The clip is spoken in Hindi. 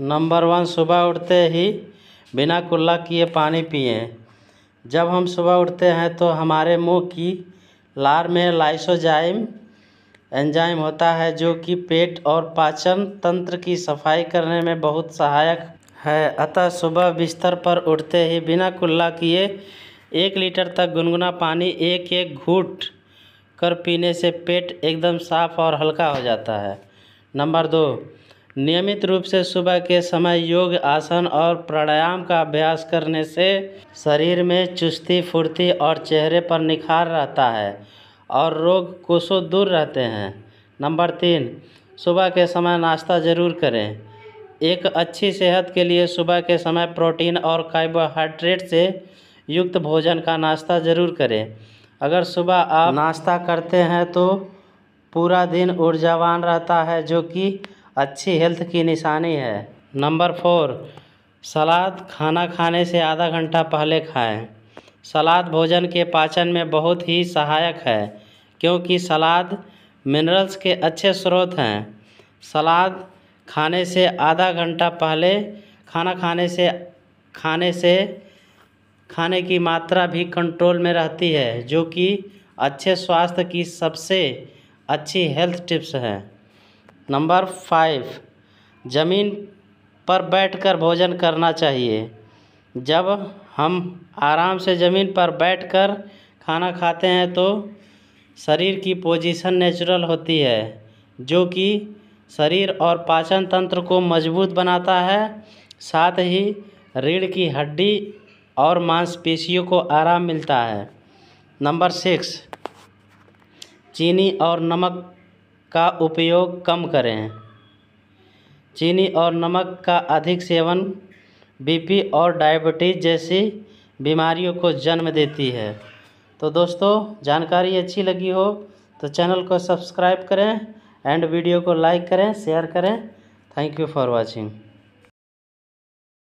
नंबर वन सुबह उठते ही बिना कुल्ला किए पानी पिए जब हम सुबह उठते हैं तो हमारे मुंह की लार में लाइसोजाइम एंजाइम होता है जो कि पेट और पाचन तंत्र की सफाई करने में बहुत सहायक है अतः सुबह बिस्तर पर उठते ही बिना कुल्ला किए एक लीटर तक गुनगुना पानी एक एक घूट कर पीने से पेट एकदम साफ और हल्का हो जाता है नंबर दो नियमित रूप से सुबह के समय योग आसन और प्राणायाम का अभ्यास करने से शरीर में चुस्ती फुर्ती और चेहरे पर निखार रहता है और रोग कोसों दूर रहते हैं नंबर तीन सुबह के समय नाश्ता ज़रूर करें एक अच्छी सेहत के लिए सुबह के समय प्रोटीन और कार्बोहाइड्रेट से युक्त भोजन का नाश्ता ज़रूर करें अगर सुबह आप नाश्ता करते हैं तो पूरा दिन ऊर्जावान रहता है जो कि अच्छी हेल्थ की निशानी है नंबर फोर सलाद खाना खाने से आधा घंटा पहले खाएं सलाद भोजन के पाचन में बहुत ही सहायक है क्योंकि सलाद मिनरल्स के अच्छे स्रोत हैं सलाद खाने से आधा घंटा पहले खाना खाने से खाने से खाने की मात्रा भी कंट्रोल में रहती है जो कि अच्छे स्वास्थ्य की सबसे अच्छी हेल्थ टिप्स है नंबर फाइव ज़मीन पर बैठकर भोजन करना चाहिए जब हम आराम से ज़मीन पर बैठकर खाना खाते हैं तो शरीर की पोजीशन नेचुरल होती है जो कि शरीर और पाचन तंत्र को मजबूत बनाता है साथ ही रीढ़ की हड्डी और मांसपेशियों को आराम मिलता है नंबर सिक्स चीनी और नमक का उपयोग कम करें चीनी और नमक का अधिक सेवन बी पी और डायबिटीज़ जैसी बीमारियों को जन्म देती है तो दोस्तों जानकारी अच्छी लगी हो तो चैनल को सब्सक्राइब करें एंड वीडियो को लाइक करें शेयर करें थैंक यू फॉर वाचिंग